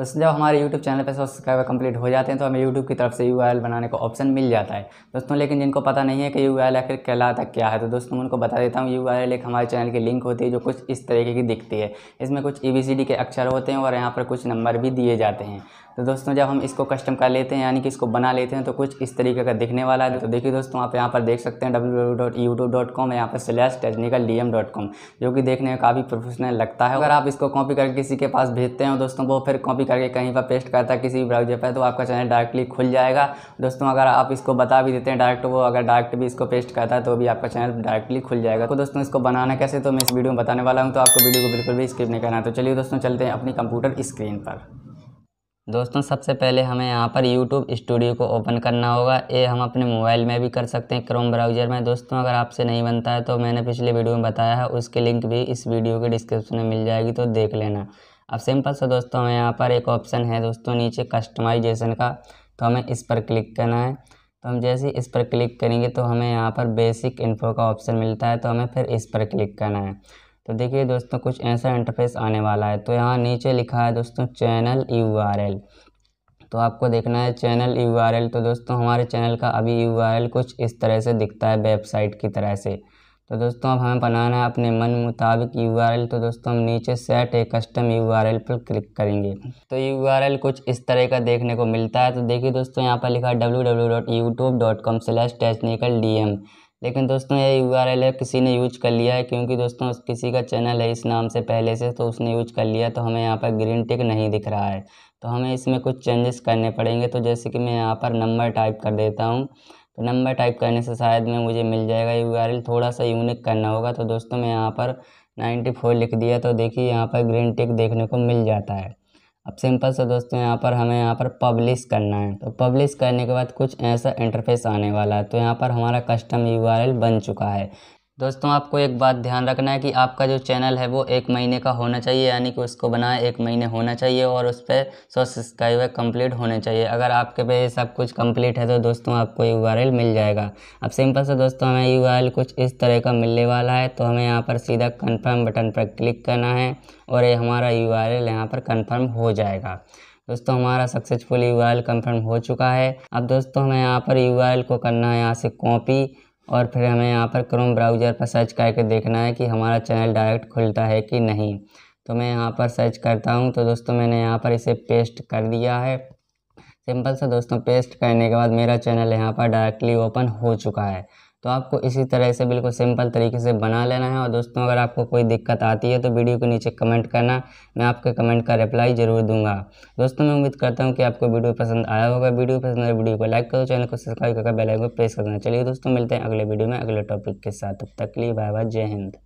बस तो जब हमारे यूट्यूब चैनल पर सब्सक्राइबर कंप्लीट हो जाते हैं तो हमें यूट्यूब की तरफ से यू बनाने का ऑप्शन मिल जाता है दोस्तों लेकिन जिनको पता नहीं है कि यू आखिर कहलाता क्या है तो दोस्तों उनको बता देता हूँ यू एक हमारे चैनल की लिंक होती है जो कुछ इस तरीके की दिखती है इसमें कुछ डी के अक्षर होते हैं और यहाँ पर कुछ नंबर भी दिए जाते हैं तो दोस्तों जब हम इसको कस्टम कर लेते हैं यानी कि इसको बना लेते हैं तो कुछ इस तरीके का दिखने वाला है तो देखिए दोस्तों आप यहाँ पर देख सकते हैं W W dot YouTube dot com यहाँ पर slash technical D M dot com जो कि देखने में काफ़ी प्रोफेशनल लगता है अगर आप इसको कॉपी करके किसी के पास भेजते हैं दोस्तों वो फिर कॉपी करके कहीं पर पेस्ट करता है किसी भी ब्राउजर पर तो आपका चैनल डायरेक्टली खुल जाएगा दोस्तों अगर आप इसको बता भी देते हैं डायरेक्ट वो अगर डायरेक्ट भी इसको पेस्ट करता है तो भी आपका चैनल डायरेक्टली खुल जाएगा तो दोस्तों इसको बनाना कैसे तो मैं इस वीडियो में बताने वाला हूँ तो आपको वीडियो को बिल्कुल भी स्किप नहीं करना तो चलिए दोस्तों चलते हैं अपनी कंप्यूटर स्क्रीन पर दोस्तों सबसे पहले हमें यहाँ पर YouTube स्टूडियो को ओपन करना होगा ये हम अपने मोबाइल में भी कर सकते हैं क्रोम ब्राउज़र में दोस्तों अगर आपसे नहीं बनता है तो मैंने पिछले वीडियो में बताया है उसके लिंक भी इस वीडियो के डिस्क्रिप्शन में मिल जाएगी तो देख लेना अब सिंपल सा दोस्तों हमें यहाँ पर एक ऑप्शन है दोस्तों नीचे कस्टमाइजेशन का तो हमें इस पर क्लिक करना है तो हम जैसे इस पर क्लिक करेंगे तो हमें यहाँ पर बेसिक इन्फो का ऑप्शन मिलता है तो हमें फिर इस पर क्लिक करना है तो देखिए दोस्तों कुछ ऐसा इंटरफेस आने वाला है तो यहाँ नीचे लिखा है दोस्तों चैनल यू तो आपको देखना है चैनल यू तो दोस्तों हमारे चैनल का अभी यू कुछ इस तरह से दिखता है वेबसाइट की तरह से तो दोस्तों अब हमें बनाना है अपने मन मुताबिक यू तो दोस्तों हम नीचे सेट ए कस्टम यू पर क्लिक करेंगे तो यू कुछ इस तरह का देखने को मिलता है तो देखिए दोस्तों यहाँ पर लिखा है W W dot YouTube dot com slash D M लेकिन दोस्तों ये यू आर एल है किसी ने यूज कर लिया है क्योंकि दोस्तों किसी का चैनल है इस नाम से पहले से तो उसने यूज कर लिया तो हमें यहाँ पर ग्रीन टिक नहीं दिख रहा है तो हमें इसमें कुछ चेंजेस करने पड़ेंगे तो जैसे कि मैं यहाँ पर नंबर टाइप कर देता हूँ तो नंबर टाइप करने से शायद में मुझे मिल जाएगा यू आर एल थोड़ा सा यूनिक करना होगा तो दोस्तों मैं यहाँ पर नाइन्टी फोर लिख दिया तो देखिए यहाँ पर ग्रीन टिक देखने को मिल जाता है अब सिंपल सा दोस्तों यहाँ पर हमें यहाँ पर पब्लिश करना है तो पब्लिश करने के बाद कुछ ऐसा इंटरफेस आने वाला है तो यहाँ पर हमारा कस्टम यू बन चुका है दोस्तों आपको एक बात ध्यान रखना है कि आपका जो चैनल है वो एक महीने का होना चाहिए यानी कि उसको बनाए एक महीने होना चाहिए और उस पर सौ सब्सक्राइबर कंप्लीट होने चाहिए अगर आपके पे सब कुछ कंप्लीट है तो दोस्तों आपको यू मिल जाएगा अब सिंपल से दोस्तों हमें यू कुछ इस तरह का मिलने वाला है तो हमें यहाँ पर सीधा कन्फर्म बटन पर क्लिक करना है और ये हमारा यू आर एल यहाँ पर कन्फर्म हो जाएगा दोस्तों हमारा successful U R L confirm हो चुका है अब दोस्तों हमें यहाँ पर यू आर एल को करना है यहाँ से कॉपी और फिर हमें यहाँ पर क्रोम ब्राउज़र पर सर्च करके देखना है कि हमारा चैनल डायरेक्ट खुलता है कि नहीं तो मैं यहाँ पर सर्च करता हूँ तो दोस्तों मैंने यहाँ पर इसे पेस्ट कर दिया है सिंपल सा दोस्तों पेस्ट करने के बाद मेरा चैनल यहाँ पर डायरेक्टली ओपन हो चुका है तो आपको इसी तरह से बिल्कुल सिंपल तरीके से बना लेना है और दोस्तों अगर आपको कोई दिक्कत आती है तो वीडियो के नीचे कमेंट करना मैं आपके कमेंट का रिप्लाई ज़रूर दूंगा दोस्तों मैं उम्मीद करता हूँ कि आपको वीडियो पसंद आया होगा वीडियो पसंद आए वीडियो को लाइक करो चैनल को सब्सक्राइब करके बेल आइकन प्रेस कर देना चलिए दोस्तों मिलते हैं अगले वीडियो में अगले टॉपिक के साथ तब तक के लिए बाय बाय जय हिंद